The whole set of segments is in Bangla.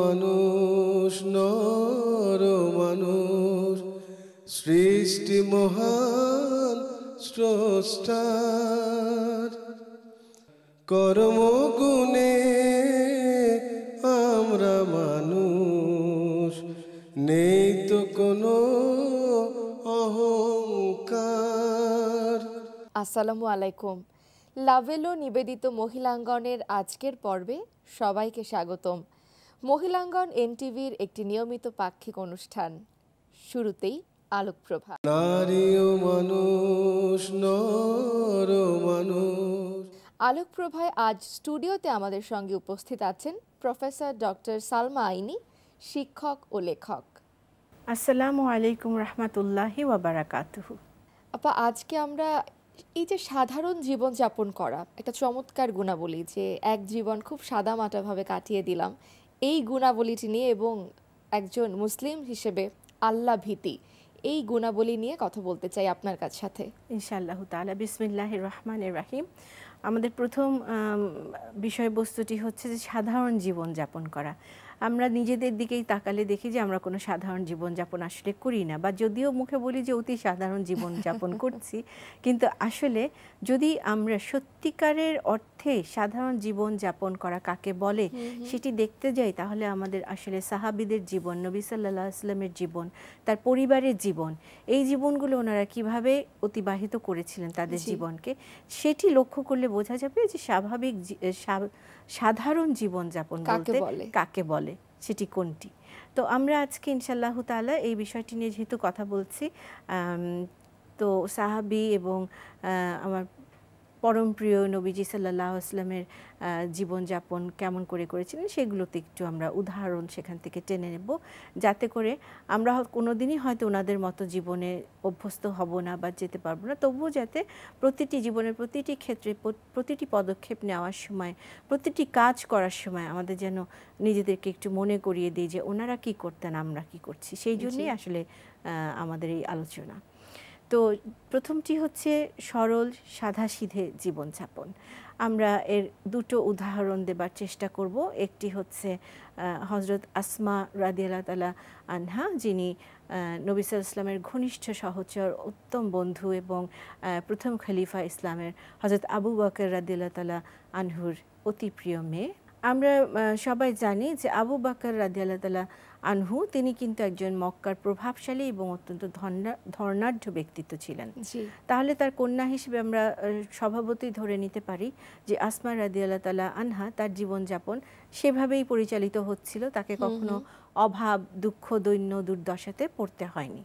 মানুষ নর মানুষ সৃষ্টি মহান স্রষ্টার কর্ম গুণে আমরা মানুষ নেই তো কোনো অহংকার আসসালামু আলাইকুম লাভেলো নিবেদিত মহিলাঙ্গনের আজকের পর্বে সবাইকে স্বাগতম মহিলাঙ্গন এনটিভির একটি নিয়মিত পাক্ষিক অনুষ্ঠান শুরুতেই আলোকপ্রভা নারী ও মানুষ নর মানুষ আলোকপ্রভায় আজ স্টুডিওতে আমাদের সঙ্গে উপস্থিত আছেন প্রফেসর ডক্টর সালমা আইনি শিক্ষক ও লেখক আসসালামু আলাইকুম রাহমাতুল্লাহি ওয়া ওয়াবারাকাতুহু আপা আজকে আমরা এই যে সাধারণ জীবন যাপন করা একটা চমৎকার গুণাবলী যে এক জীবন খুব সাদা সাদামাটাভাবে কাটিয়ে দিলাম এই গুণাবলীটি নিয়ে এবং একজন মুসলিম হিসেবে আল্লাহ ভীতি এই গুণাবলী নিয়ে কথা বলতে চাই আপনার কাছ সাথে ইনশাআল্লাহ তালা বিসমিল্লাহ রহমান রাহিম আমাদের প্রথম বিষয়বস্তুটি হচ্ছে যে সাধারণ জীবন যাপন করা আমরা নিজেদের দিকেই তাকালে দেখি যে আমরা কোনো সাধারণ জীবনযাপন আসলে করি না বা যদিও মুখে বলি যে অতি সাধারণ জীবনযাপন করছি কিন্তু আসলে যদি আমরা সত্যিকারের অর্থে সাধারণ জীবনযাপন করা কাকে বলে সেটি দেখতে যাই তাহলে আমাদের আসলে সাহাবিদের জীবন নবী সাল্লাহ আসলামের জীবন তার পরিবারের জীবন এই জীবনগুলো ওনারা কিভাবে অতিবাহিত করেছিলেন তাদের জীবনকে সেটি লক্ষ্য করলে বোঝা যাবে যে স্বাভাবিক সাধারণ জীবনযাপন বলতে কাকে বলে সেটি কোনটি তো আমরা আজকে ইনশাল্লাহ তালা এই বিষয়টি নিয়ে যেহেতু কথা বলছি তো সাহাবি এবং আমার পরম প্রিয় নবীজি সাল্লাহ আসলামের জীবনযাপন কেমন করে করেছিলেন সেগুলোতে একটু আমরা উদাহরণ সেখান থেকে টেনে নেব যাতে করে আমরা কোনোদিনই হয়তো ওনাদের মতো জীবনে অভ্যস্ত হব না বা যেতে পারবো না তবুও যাতে প্রতিটি জীবনের প্রতিটি ক্ষেত্রে প্রতিটি পদক্ষেপ নেওয়ার সময় প্রতিটি কাজ করার সময় আমাদের যেন নিজেদেরকে একটু মনে করিয়ে দিই যে ওনারা কি করতেন আমরা কি করছি সেই জন্যই আসলে আমাদের এই আলোচনা তো প্রথমটি হচ্ছে সরল সাধাসিধে জীবনযাপন আমরা এর দুটো উদাহরণ দেবার চেষ্টা করব একটি হচ্ছে হজরত আসমা রাদিয়াল্লা তালা আনহা যিনি নবী ইসলামের ঘনিষ্ঠ সহচর উত্তম বন্ধু এবং প্রথম খলিফা ইসলামের হজরত আবু বাকর রাদিয়াল্লা তালা আনহুর অতি প্রিয় মেয়ে আমরা সবাই জানি যে আবু বাকর রাদিয়াল্লা তালা আনহু তিনি কিন্তু একজন মক্কার প্রভাবশালী এবং অত্যন্ত ধর্নাঢ্য ব্যক্তিত্ব ছিলেন তাহলে তার কন্যা হিসেবে আমরা স্বভাবতই ধরে নিতে পারি যে আসমা রাদি আল্লাহ তালা আনহা তার জীবনযাপন সেভাবেই পরিচালিত হচ্ছিল তাকে কখনো অভাব দুঃখ দৈন্য দুর্দশাতে পড়তে হয়নি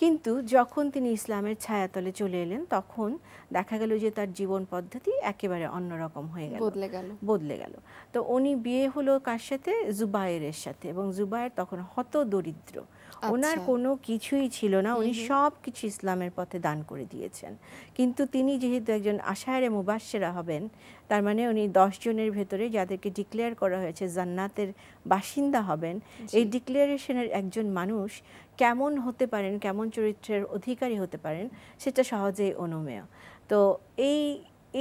কিন্তু যখন তিনি ইসলামের ছায়াতলে চলে এলেন তখন দেখা গেল যে তার জীবন পদ্ধতি একেবারে অন্যরকম হয়ে গেল বদলে গেল বদলে গেল তো উনি বিয়ে হলো কার সাথে জুবায়ের সাথে এবং জুবায়ের তখন হত দরিদ্র ওনার আচ্ছা। কোনো কিছুই ছিল না উনি সব কিছু ইসলামের পথে দান করে দিয়েছেন কিন্তু তিনি যেহেতু একজন আশায়ের মুবাসেরা হবেন তার মানে উনি জনের ভেতরে যাদেরকে ডিক্লেয়ার করা হয়েছে জান্নাতের বাসিন্দা হবেন এই ডিক্লেয়ারেশনের একজন মানুষ কেমন হতে পারেন কেমন চরিত্রের অধিকারী হতে পারেন সেটা সহজেই অনুমেয় তো এই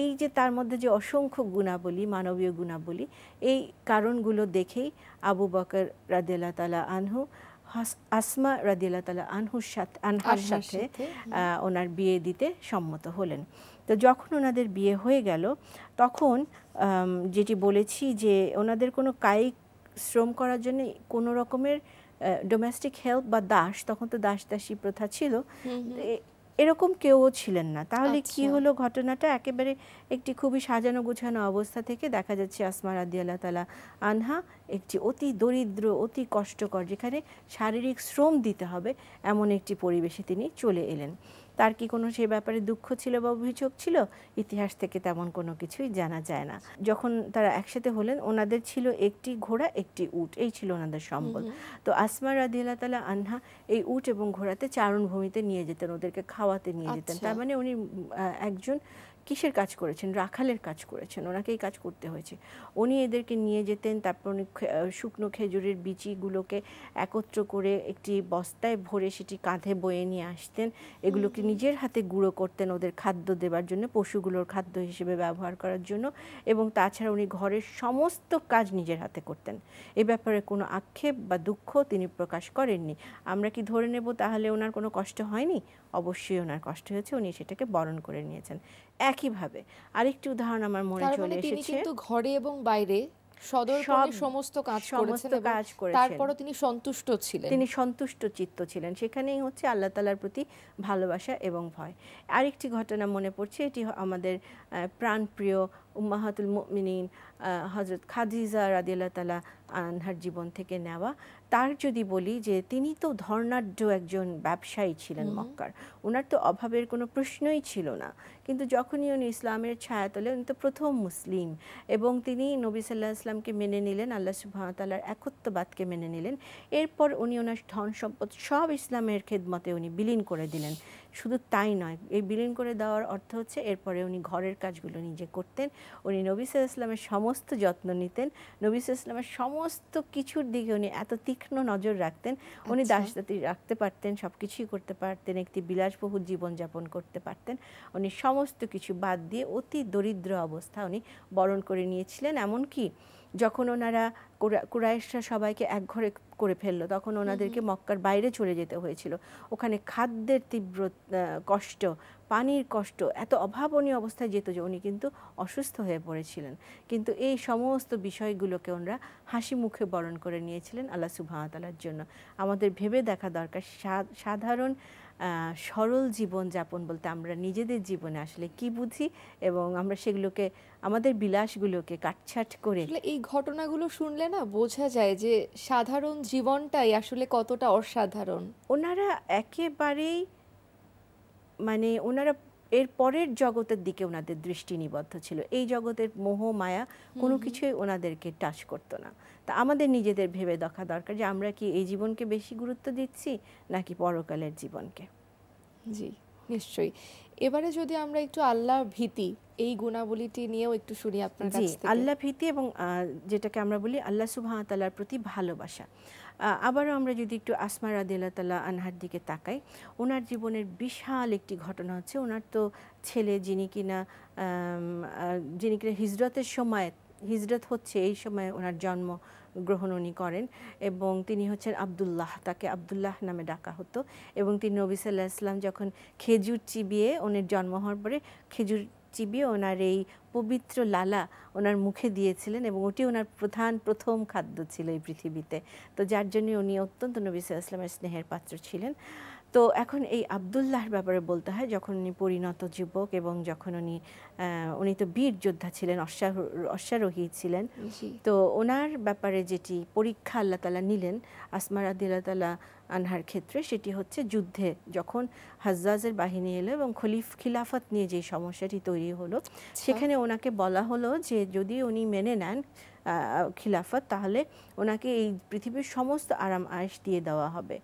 এই যে তার মধ্যে যে অসংখ্য গুণাবলী মানবীয় গুণাবলী এই কারণগুলো দেখেই আবু বকর রাদেলা তালা আনহু আসমা রাদিল্লা তালা আনহুর সাথে আনহার সাথে হ্যাঁ। ওনার বিয়ে দিতে সম্মত হলেন তো যখন ওনাদের বিয়ে হয়ে গেল তখন যেটি বলেছি যে ওনাদের কোনো কায়িক শ্রম করার জন্য কোনো রকমের ডোমেস্টিক হেল্প বা দাস তখন তো দাস দাসী প্রথা ছিল এরকম কেউ ছিলেন না তাহলে কি আচ্ছা। হলো ঘটনাটা একেবারে একটি খুবই সাজানো গুছানো অবস্থা থেকে দেখা যাচ্ছে আসমা রাদি আল্লাহ তালা আনহা একটি অতি দরিদ্র অতি কষ্টকর যেখানে শারীরিক শ্রম দিতে হবে এমন একটি পরিবেশে তিনি চলে এলেন তার কি কোনো সে ব্যাপারে দুঃখ ছিল বা অভিযোগ ছিল ইতিহাস থেকে তেমন কোনো কিছুই জানা যায় না যখন তারা একসাথে হলেন ওনাদের ছিল একটি ঘোড়া একটি উট এই ছিল ওনাদের সম্বল তো আসমা রাদিয়াল্লাহ তালা আনহা এই উট এবং ঘোড়াতে ভূমিতে নিয়ে যেতেন ওদেরকে খাওয়াতে নিয়ে আচ্ছা। যেতেন তার মানে উনি একজন কিসের কাজ করেছেন রাখালের কাজ করেছেন ওনাকেই কাজ করতে হয়েছে উনি এদেরকে নিয়ে যেতেন তারপর উনি শুকনো খেজুরের বিচিগুলোকে একত্র করে একটি বস্তায় ভরে সেটি কাঁধে বয়ে নিয়ে আসতেন এগুলোকে নিজের হাতে গুঁড়ো করতেন ওদের খাদ্য দেবার জন্য পশুগুলোর খাদ্য হিসেবে ব্যবহার করার জন্য এবং তাছাড়া উনি ঘরের সমস্ত কাজ নিজের হাতে করতেন এ ব্যাপারে কোনো আক্ষেপ বা দুঃখ তিনি প্রকাশ করেননি আমরা কি ধরে নেব তাহলে ওনার কোনো কষ্ট হয়নি অবশ্যই ওনার কষ্ট হয়েছে উনি সেটাকে বরণ করে নিয়েছেন একইভাবে আরেকটি উদাহরণ আমার মনে চলে মানে এসেছে ঘরে এবং বাইরে সমস্ত কাজ তারপরও তিনি সন্তুষ্ট ছিলেন তিনি সন্তুষ্ট চিত্ত ছিলেন সেখানেই হচ্ছে আল্লাহ তালার প্রতি ভালোবাসা এবং ভয় আরেকটি ঘটনা মনে পড়ছে এটি আমাদের প্রাণপ্রিয় উম্মাহাতুল মিনীন হজরত খাদিজা রাদিল্লা তালা আনহার জীবন থেকে নেওয়া তার যদি বলি যে তিনি তো ধর্নাঢ্য একজন ব্যবসায়ী ছিলেন মক্কার ওনার তো অভাবের কোনো প্রশ্নই ছিল না কিন্তু যখনই উনি ইসলামের ছায়া তোলে উনি তো প্রথম মুসলিম এবং তিনি নবী সাল্লাহ ইসলামকে মেনে নিলেন আল্লাহ সুবাহতাল্লার একত্ববাদকে মেনে নিলেন এরপর উনি ওনার ধন সম্পদ সব ইসলামের খেদমতে উনি বিলীন করে দিলেন শুধু তাই নয় এই বিলীন করে দেওয়ার অর্থ হচ্ছে এরপরে উনি ঘরের কাজগুলো নিজে করতেন উনি নবী সাল ইসলামের সমস্ত যত্ন নিতেন নবী সাল ইসলামের সমস্ত কিছুর দিকে উনি এত তীক্ষ্ণ নজর রাখতেন উনি আচ্ছা। দাস দাতি রাখতে পারতেন সব কিছুই করতে পারতেন একটি বিলাসবহুল জীবনযাপন করতে পারতেন উনি সমস্ত কিছু বাদ দিয়ে অতি দরিদ্র অবস্থা উনি বরণ করে নিয়েছিলেন এমনকি যখন ওনারা কুরাইশরা সবাইকে এক ঘরে করে ফেললো তখন ওনাদেরকে মক্কার বাইরে চলে যেতে হয়েছিল ওখানে খাদ্যের তীব্র কষ্ট পানির কষ্ট এত অভাবনীয় অবস্থায় যেত যে উনি কিন্তু অসুস্থ হয়ে পড়েছিলেন কিন্তু এই সমস্ত বিষয়গুলোকে ওনারা হাসি মুখে বরণ করে নিয়েছিলেন আল্লাহ সুবাহতালার জন্য আমাদের ভেবে দেখা দরকার সাধারণ সরল জীবনযাপন বলতে আমরা নিজেদের জীবনে আসলে কি বুঝি এবং আমরা সেগুলোকে আমাদের বিলাসগুলোকে কাটছাট করে এই ঘটনাগুলো শুনলে না বোঝা যায় যে সাধারণ জীবনটাই আসলে কতটা অসাধারণ ওনারা একেবারেই মানে ওনারা এর পরের জগতের দিকে ওনাদের দৃষ্টি নিবদ্ধ ছিল এই জগতের মোহ মায়া কোনো কিছুই ওনাদেরকে টাচ করতো না তা আমাদের নিজেদের ভেবে দেখা দরকার যে আমরা কি এই জীবনকে বেশি গুরুত্ব দিচ্ছি নাকি পরকালের জীবনকে জি নিশ্চয়ই এবারে যদি আমরা একটু আল্লাহ ভীতি এই গুণাবলীটি নিয়েও একটু শুনি আপনার জি আল্লাহ ভীতি এবং যেটাকে আমরা বলি আল্লাহ সুবহানাহু তালার প্রতি ভালোবাসা আবারও আমরা যদি একটু আসমার রাদিয়াল্লাহু আনহার দিকে তাকাই ওনার জীবনের বিশাল একটি ঘটনা হচ্ছে ওনার তো ছেলে যিনি কিনা যিনি কিনা হিজরতের সময় হিজরত হচ্ছে এই সময় ওনার জন্ম গ্রহণ উনি করেন এবং তিনি হচ্ছেন আবদুল্লাহ তাকে আবদুল্লাহ নামে ডাকা হতো এবং তিনি নবী সাল্লাহ ইসলাম যখন খেজুর চিবিয়ে ওনার জন্ম হওয়ার পরে খেজুর চিবিয়ে ওনার এই পবিত্র লালা ওনার মুখে দিয়েছিলেন এবং ওটি ওনার প্রধান প্রথম খাদ্য ছিল এই পৃথিবীতে তো যার জন্য উনি অত্যন্ত নবী সাল্লাহ ইসলামের স্নেহের পাত্র ছিলেন তো এখন এই আবদুল্লাহর ব্যাপারে বলতে হয় যখন উনি পরিণত যুবক এবং যখন উনি উনি তো বীর যোদ্ধা ছিলেন অশ্বারোহী ছিলেন তো ওনার ব্যাপারে যেটি পরীক্ষা আল্লাহ তালা নিলেন আসমার আদিল্লা তালা আনহার ক্ষেত্রে সেটি হচ্ছে যুদ্ধে যখন হাজরাজের বাহিনী এলো এবং খলিফ খিলাফত নিয়ে যে সমস্যাটি তৈরি হলো আচ্ছা। সেখানে ওনাকে বলা হলো যে যদি উনি মেনে নেন খিলাফত তাহলে ওনাকে এই পৃথিবীর সমস্ত আরাম আয়েস দিয়ে দেওয়া হবে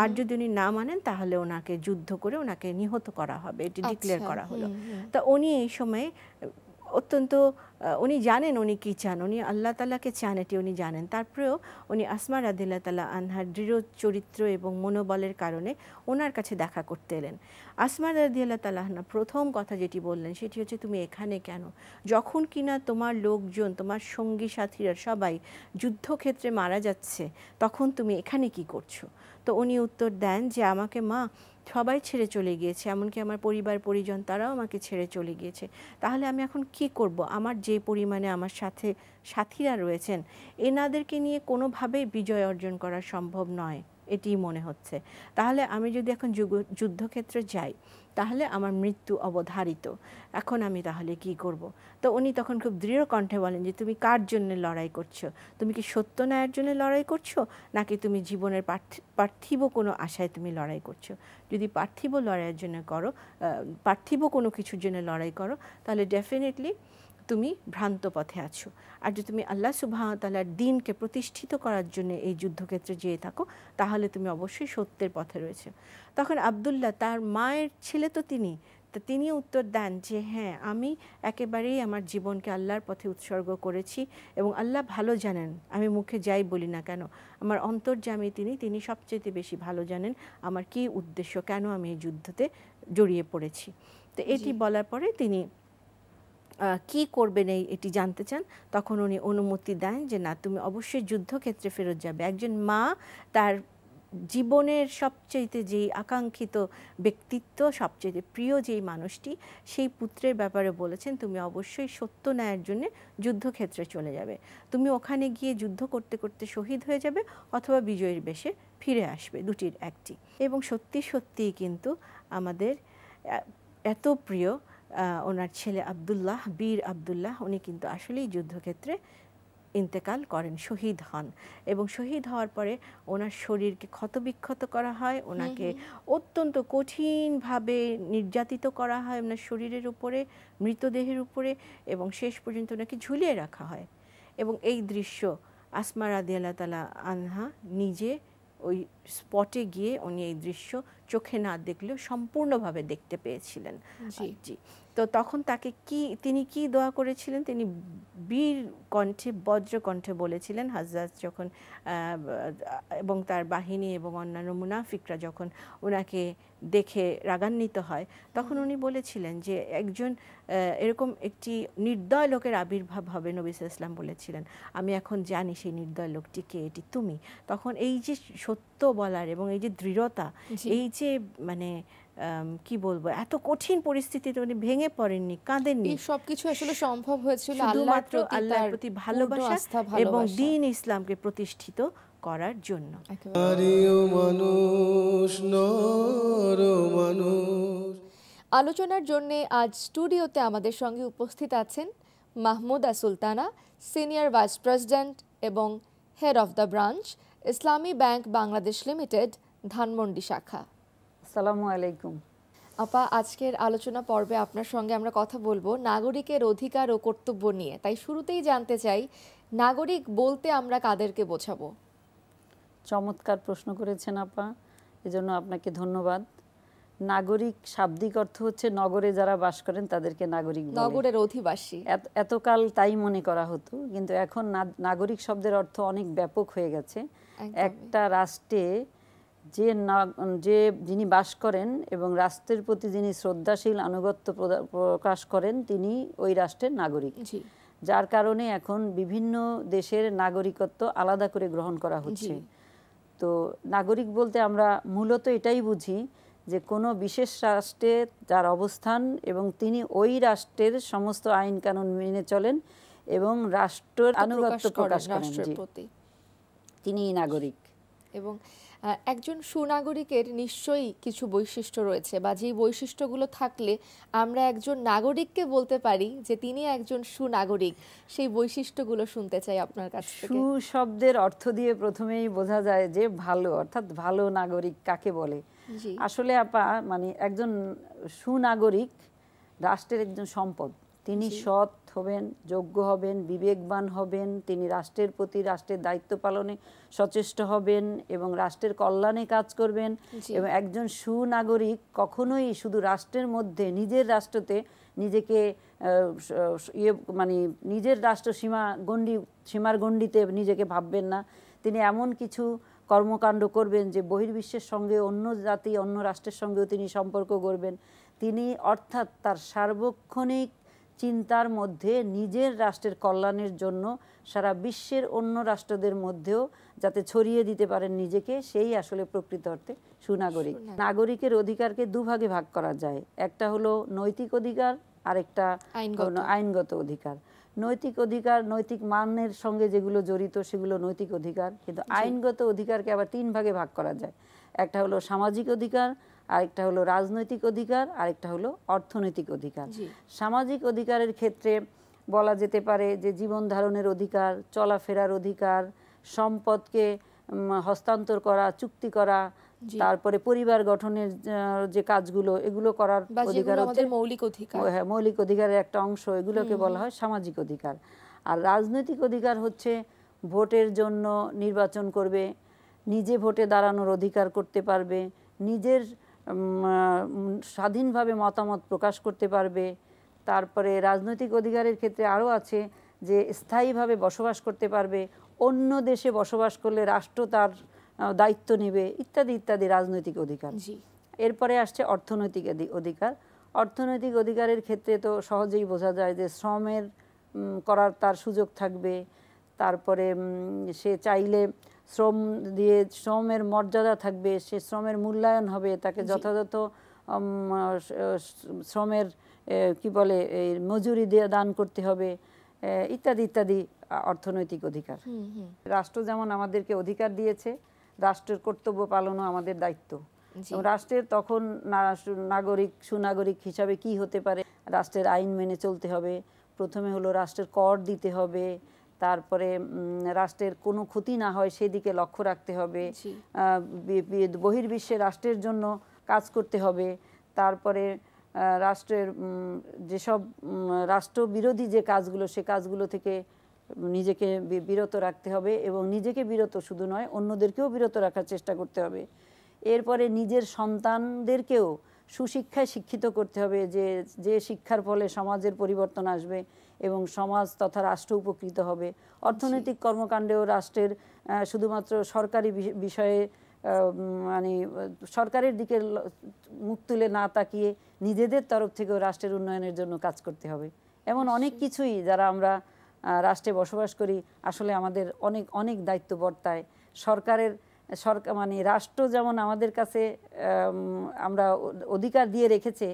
আর যদি উনি না মানেন তাহলে ওনাকে যুদ্ধ করে ওনাকে নিহত করা হবে এটি ডিক্লেয়ার আচ্ছা, করা হলো তা উনি এই সময়ে অত্যন্ত উনি জানেন উনি কী চান উনি আল্লাহ তালাকে চান এটি উনি জানেন তারপরেও উনি আসমা রাদিল্লা তালা আনহার দৃঢ় চরিত্র এবং মনোবলের কারণে ওনার কাছে দেখা করতে এলেন আসমা রাদিল্লা তালা প্রথম কথা যেটি বললেন সেটি হচ্ছে তুমি এখানে কেন যখন কিনা তোমার লোকজন তোমার সঙ্গী সাথীরা সবাই যুদ্ধক্ষেত্রে মারা যাচ্ছে তখন তুমি এখানে কি করছো তো উনি উত্তর দেন যে আমাকে মা সবাই ছেড়ে চলে গিয়েছে এমনকি আমার পরিবার পরিজন তারাও আমাকে ছেড়ে চলে গিয়েছে তাহলে আমি এখন কি করব আমার যে পরিমাণে আমার সাথে সাথীরা রয়েছেন এনাদেরকে নিয়ে কোনোভাবেই বিজয় অর্জন করা সম্ভব নয় এটি মনে হচ্ছে তাহলে আমি যদি এখন যুদ্ধক্ষেত্রে যাই তাহলে আমার মৃত্যু অবধারিত এখন আমি তাহলে কি করব। তো উনি তখন খুব দৃঢ় কণ্ঠে বলেন যে তুমি কার জন্য লড়াই করছো তুমি কি সত্য ন্যায়ের জন্য লড়াই করছো নাকি তুমি জীবনের পার্থিব কোনো আশায় তুমি লড়াই করছো যদি পার্থিব লড়াইয়ের জন্য করো পার্থিব কোনো কিছুর জন্য লড়াই করো তাহলে ডেফিনেটলি তুমি ভ্রান্ত পথে আছো আর যদি তুমি আল্লাহ সুবাহতালার দিনকে প্রতিষ্ঠিত করার জন্য এই যুদ্ধক্ষেত্রে যেয়ে থাকো তাহলে তুমি অবশ্যই সত্যের পথে রয়েছে তখন আবদুল্লাহ তার মায়ের ছেলে তো তিনি তো তিনি উত্তর দেন যে হ্যাঁ আমি একেবারেই আমার জীবনকে আল্লাহর পথে উৎসর্গ করেছি এবং আল্লাহ ভালো জানেন আমি মুখে যাই বলি না কেন আমার অন্তর্জামে তিনি তিনি সবচেয়ে বেশি ভালো জানেন আমার কি উদ্দেশ্য কেন আমি এই যুদ্ধতে জড়িয়ে পড়েছি তো এটি বলার পরে তিনি কি করবেন এই এটি জানতে চান তখন উনি অনুমতি দেন যে না তুমি অবশ্যই যুদ্ধক্ষেত্রে ফেরত যাবে একজন মা তার জীবনের সবচাইতে যেই আকাঙ্ক্ষিত ব্যক্তিত্ব সবচেয়ে প্রিয় যেই মানুষটি সেই পুত্রের ব্যাপারে বলেছেন তুমি অবশ্যই সত্য ন্যায়ের জন্য যুদ্ধক্ষেত্রে চলে যাবে তুমি ওখানে গিয়ে যুদ্ধ করতে করতে শহীদ হয়ে যাবে অথবা বিজয়ের বেশে ফিরে আসবে দুটির একটি এবং সত্যি সত্যিই কিন্তু আমাদের এত প্রিয় ওনার ছেলে আবদুল্লাহ বীর আবদুল্লাহ উনি কিন্তু আসলেই যুদ্ধক্ষেত্রে ইন্তেকাল করেন শহীদ হন এবং শহীদ হওয়ার পরে ওনার শরীরকে ক্ষতবিক্ষত করা হয় ওনাকে অত্যন্ত কঠিনভাবে নির্যাতিত করা হয় ওনার শরীরের উপরে মৃতদেহের উপরে এবং শেষ পর্যন্ত ওনাকে ঝুলিয়ে রাখা হয় এবং এই দৃশ্য আসমারা রাদিয়াল্লা তালা আনহা নিজে ওই স্পটে গিয়ে উনি এই দৃশ্য চোখে না দেখলেও সম্পূর্ণভাবে দেখতে পেয়েছিলেন জি তো তখন তাকে কি তিনি কি দোয়া করেছিলেন তিনি বীর কণ্ঠে বজ্র কণ্ঠে বলেছিলেন হাজরাত যখন এবং তার বাহিনী এবং অন্যান্য মুনাফিকরা যখন ওনাকে দেখে রাগান্বিত হয় তখন উনি বলেছিলেন যে একজন এরকম একটি নির্দয় লোকের আবির্ভাব হবে নবী ইসলাম বলেছিলেন আমি এখন জানি সেই নির্দয় লোকটিকে এটি তুমি তখন এই যে সত্য বলার এবং এই যে দৃঢ়তা এই যে মানে কি বলবো এত কঠিন পরিস্থিতিতে উনি ভেঙে পড়েননি কাঁদেননি সবকিছু আসলে সম্ভব হয়েছিল শুধুমাত্র আল্লাহর প্রতি ভালোবাসা এবং দিন ইসলামকে প্রতিষ্ঠিত করার জন্য আলোচনার জন্য আজ স্টুডিওতে আমাদের সঙ্গে উপস্থিত আছেন Mahmuda Sultana senior vice president এবং head of the branch Islami bank Bangladesh limited Dhanmondi শাখা আসসালামু আলাইকুম আপা আজকের আলোচনা পর্বে আপনার সঙ্গে আমরা কথা বলবো নাগরিকের অধিকার ও কর্তব্য নিয়ে তাই শুরুতেই জানতে চাই নাগরিক বলতে আমরা কাদেরকে বোঝাবো চমৎকার প্রশ্ন করেছেন আপা এজন্য আপনাকে ধন্যবাদ নাগরিক শাব্দিক অর্থ হচ্ছে নগরে যারা বাস করেন তাদেরকে নাগরিক নগরের অধিবাসী এতকাল তাই মনে করা হতো কিন্তু এখন নাগরিক শব্দের অর্থ অনেক ব্যাপক হয়ে গেছে একটা রাষ্ট্রে যে না যে যিনি বাস করেন এবং রাষ্ট্রের প্রতি যিনি শ্রদ্ধাশীল আনুগত্য প্রকাশ করেন তিনি ওই রাষ্ট্রের নাগরিক যার কারণে এখন বিভিন্ন দেশের নাগরিকত্ব আলাদা করে গ্রহণ করা হচ্ছে তো নাগরিক বলতে আমরা মূলত এটাই বুঝি যে কোনো বিশেষ রাষ্ট্রে যার অবস্থান এবং তিনি ওই রাষ্ট্রের সমস্ত আইন কানুন মেনে চলেন এবং রাষ্ট্রের আনুগত্য প্রকাশ করেন তিনি নাগরিক এবং একজন সুনাগরিকের নিশ্চয়ই কিছু বৈশিষ্ট্য রয়েছে বা যেই বৈশিষ্ট্যগুলো থাকলে আমরা একজন নাগরিককে বলতে পারি যে তিনি একজন সুনাগরিক সেই বৈশিষ্ট্যগুলো শুনতে চাই আপনার কাছে সুশব্দের অর্থ দিয়ে প্রথমেই বোঝা যায় যে ভালো অর্থাৎ ভালো নাগরিক কাকে বলে আসলে আপা মানে একজন সুনাগরিক রাষ্ট্রের একজন সম্পদ তিনি সৎ হবেন যোগ্য হবেন বিবেকবান হবেন তিনি রাষ্ট্রের প্রতি রাষ্ট্রের দায়িত্ব পালনে সচেষ্ট হবেন এবং রাষ্ট্রের কল্যাণে কাজ করবেন এবং একজন সুনাগরিক কখনোই শুধু রাষ্ট্রের মধ্যে নিজের রাষ্ট্রতে নিজেকে ইয়ে মানে নিজের রাষ্ট্র সীমা গণ্ডি সীমার গণ্ডিতে নিজেকে ভাববেন না তিনি এমন কিছু কর্মকাণ্ড করবেন যে বহির্বিশ্বের সঙ্গে অন্য জাতি অন্য রাষ্ট্রের সঙ্গেও তিনি সম্পর্ক গড়বেন তিনি অর্থাৎ তার সার্বক্ষণিক চিন্তার মধ্যে নিজের রাষ্ট্রের কল্যাণের জন্য সারা বিশ্বের অন্য রাষ্ট্রদের মধ্যেও যাতে ছড়িয়ে দিতে পারেন নিজেকে সেই আসলে প্রকৃত অর্থে সুনাগরিক নাগরিকের অধিকারকে দুভাগে ভাগ করা যায় একটা হলো নৈতিক অধিকার আরেকটা আইনগত অধিকার নৈতিক অধিকার নৈতিক মানের সঙ্গে যেগুলো জড়িত সেগুলো নৈতিক অধিকার কিন্তু আইনগত অধিকারকে আবার তিন ভাগে ভাগ করা যায় একটা হলো সামাজিক অধিকার আরেকটা হলো রাজনৈতিক অধিকার আরেকটা হলো অর্থনৈতিক অধিকার সামাজিক অধিকারের ক্ষেত্রে বলা যেতে পারে যে জীবন ধারণের অধিকার চলাফেরার অধিকার সম্পদকে হস্তান্তর করা চুক্তি করা তারপরে পরিবার গঠনের যে কাজগুলো এগুলো করার অধিকার হচ্ছে মৌলিক অধিকার হ্যাঁ মৌলিক অধিকারের একটা অংশ এগুলোকে বলা হয় সামাজিক অধিকার আর রাজনৈতিক অধিকার হচ্ছে ভোটের জন্য নির্বাচন করবে নিজে ভোটে দাঁড়ানোর অধিকার করতে পারবে নিজের স্বাধীনভাবে মতামত প্রকাশ করতে পারবে তারপরে রাজনৈতিক অধিকারের ক্ষেত্রে আরও আছে যে স্থায়ীভাবে বসবাস করতে পারবে অন্য দেশে বসবাস করলে রাষ্ট্র তার দায়িত্ব নেবে ইত্যাদি ইত্যাদি রাজনৈতিক অধিকার এরপরে আসছে অর্থনৈতিক অধিকার অর্থনৈতিক অধিকারের ক্ষেত্রে তো সহজেই বোঝা যায় যে শ্রমের করার তার সুযোগ থাকবে তারপরে সে চাইলে শ্রম দিয়ে শ্রমের মর্যাদা থাকবে সে শ্রমের মূল্যায়ন হবে তাকে যথাযথ শ্রমের কি বলে মজুরি দিয়ে দান করতে হবে ইত্যাদি ইত্যাদি অর্থনৈতিক অধিকার রাষ্ট্র যেমন আমাদেরকে অধিকার দিয়েছে রাষ্ট্রের কর্তব্য পালনও আমাদের দায়িত্ব রাষ্ট্রের তখন নাগরিক সুনাগরিক হিসাবে কি হতে পারে রাষ্ট্রের আইন মেনে চলতে হবে প্রথমে হলো রাষ্ট্রের কর দিতে হবে তারপরে রাষ্ট্রের কোনো ক্ষতি না হয় সেদিকে লক্ষ্য রাখতে হবে বহির্বিশ্বে রাষ্ট্রের জন্য কাজ করতে হবে তারপরে রাষ্ট্রের যেসব রাষ্ট্রবিরোধী যে কাজগুলো সে কাজগুলো থেকে নিজেকে বিরত রাখতে হবে এবং নিজেকে বিরত শুধু নয় অন্যদেরকেও বিরত রাখার চেষ্টা করতে হবে এরপরে নিজের সন্তানদেরকেও সুশিক্ষায় শিক্ষিত করতে হবে যে যে শিক্ষার ফলে সমাজের পরিবর্তন আসবে এবং সমাজ তথা রাষ্ট্র উপকৃত হবে আচ্ছা। অর্থনৈতিক কর্মকাণ্ডেও রাষ্ট্রের শুধুমাত্র সরকারি বিষয়ে মানে সরকারের দিকে মুখ তুলে না তাকিয়ে নিজেদের তরফ থেকেও রাষ্ট্রের উন্নয়নের জন্য কাজ করতে হবে এমন আচ্ছা। অনেক কিছুই যারা আমরা রাষ্ট্রে বসবাস করি আসলে আমাদের অনেক অনেক দায়িত্ব বর্তায় সরকারের সরকার মানে রাষ্ট্র যেমন আমাদের কাছে আমরা অধিকার দিয়ে রেখেছে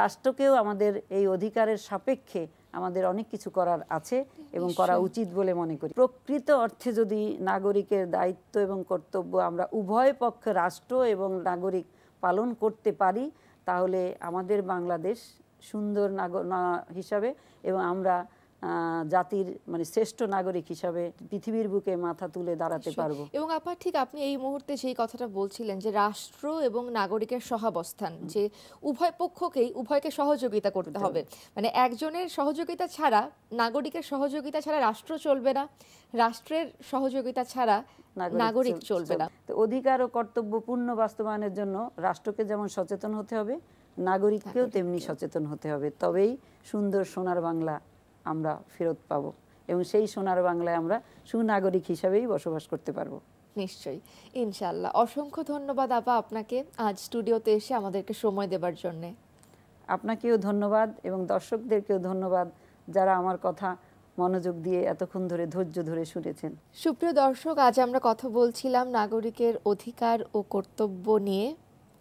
রাষ্ট্রকেও আমাদের এই অধিকারের সাপেক্ষে আমাদের অনেক কিছু করার আছে এবং করা উচিত বলে মনে করি প্রকৃত অর্থে যদি নাগরিকের দায়িত্ব এবং কর্তব্য আমরা উভয় পক্ষে রাষ্ট্র এবং নাগরিক পালন করতে পারি তাহলে আমাদের বাংলাদেশ সুন্দর নাগর হিসাবে এবং আমরা জাতির মানে শ্রেষ্ঠ নাগরিক হিসাবে পৃথিবীর বুকে মাথা তুলে দাঁড়াতে পারবো এবং আপা ঠিক আপনি এই মুহূর্তে সেই কথাটা বলছিলেন যে রাষ্ট্র এবং নাগরিকের সহাবস্থান যে উভয় পক্ষকেই উভয়কে সহযোগিতা করতে হবে মানে একজনের সহযোগিতা ছাড়া নাগরিকের সহযোগিতা ছাড়া রাষ্ট্র চলবে না রাষ্ট্রের সহযোগিতা ছাড়া নাগরিক চলবে না তো অধিকার ও কর্তব্য পূর্ণ বাস্তবায়নের জন্য রাষ্ট্রকে যেমন সচেতন হতে হবে নাগরিককেও তেমনি সচেতন হতে হবে তবেই সুন্দর সোনার বাংলা আমরা ফেরত পাব এবং সেই সোনার বাংলায় আমরা সুনাগরিক হিসাবেই বসবাস করতে পারবো নিশ্চয়ই ইনশাল্লাহ অসংখ্য ধন্যবাদ আপা আপনাকে আজ স্টুডিওতে এসে আমাদেরকে সময় দেবার জন্যে আপনাকেও ধন্যবাদ এবং দর্শকদেরকেও ধন্যবাদ যারা আমার কথা মনোযোগ দিয়ে এতক্ষণ ধরে ধৈর্য ধরে শুনেছেন সুপ্রিয় দর্শক আজ আমরা কথা বলছিলাম নাগরিকের অধিকার ও কর্তব্য নিয়ে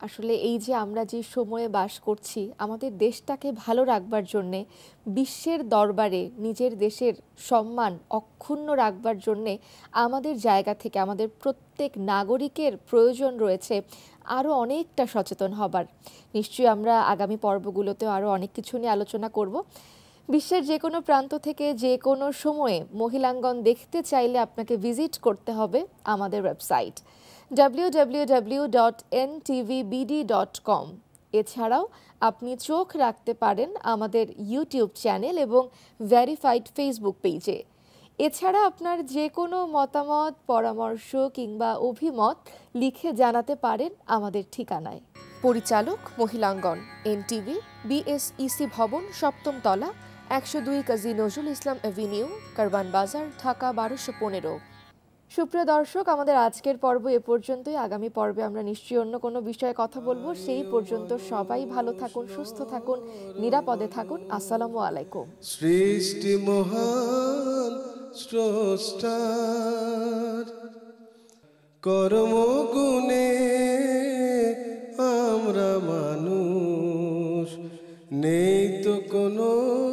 আসলে এই যে আমরা যে সময়ে বাস করছি আমাদের দেশটাকে ভালো রাখবার জন্যে বিশ্বের দরবারে নিজের দেশের সম্মান অক্ষুণ্ণ রাখবার জন্যে আমাদের জায়গা থেকে আমাদের প্রত্যেক নাগরিকের প্রয়োজন রয়েছে আরও অনেকটা সচেতন হবার নিশ্চয়ই আমরা আগামী পর্বগুলোতেও আরও অনেক কিছু নিয়ে আলোচনা করব বিশ্বের যে কোনো প্রান্ত থেকে যে কোনো সময়ে মহিলাঙ্গন দেখতে চাইলে আপনাকে ভিজিট করতে হবে আমাদের ওয়েবসাইট www.ntvbd.com এছাড়াও আপনি চোখ রাখতে পারেন আমাদের ইউটিউব চ্যানেল এবং ভেরিফাইড ফেসবুক পেজে এছাড়া আপনার যে কোনো মতামত পরামর্শ কিংবা অভিমত লিখে জানাতে পারেন আমাদের ঠিকানায় পরিচালক মহিলাঙ্গন এনটিভি বিএসইসি e ভবন সপ্তম তলা একশো দুই কাজী নজরুল ইসলাম অ্যাভিনিউ কারবান বাজার ঢাকা বারোশো পনেরো সুপ্রিয় দর্শক আমাদের আজকের পর্ব এ পর্যন্তই আগামী পর্বে আমরা নিশ্চয়ই অন্য কোনো বিষয়ে কথা বলবো সেই পর্যন্ত সবাই ভালো থাকুন সুস্থ থাকুন নিরাপদে থাকুন আসসালামু আলাইকুম সৃষ্টি মহান স্রষ্টার কর্ম গুণে আমরা মানুষ নেই তো কোনো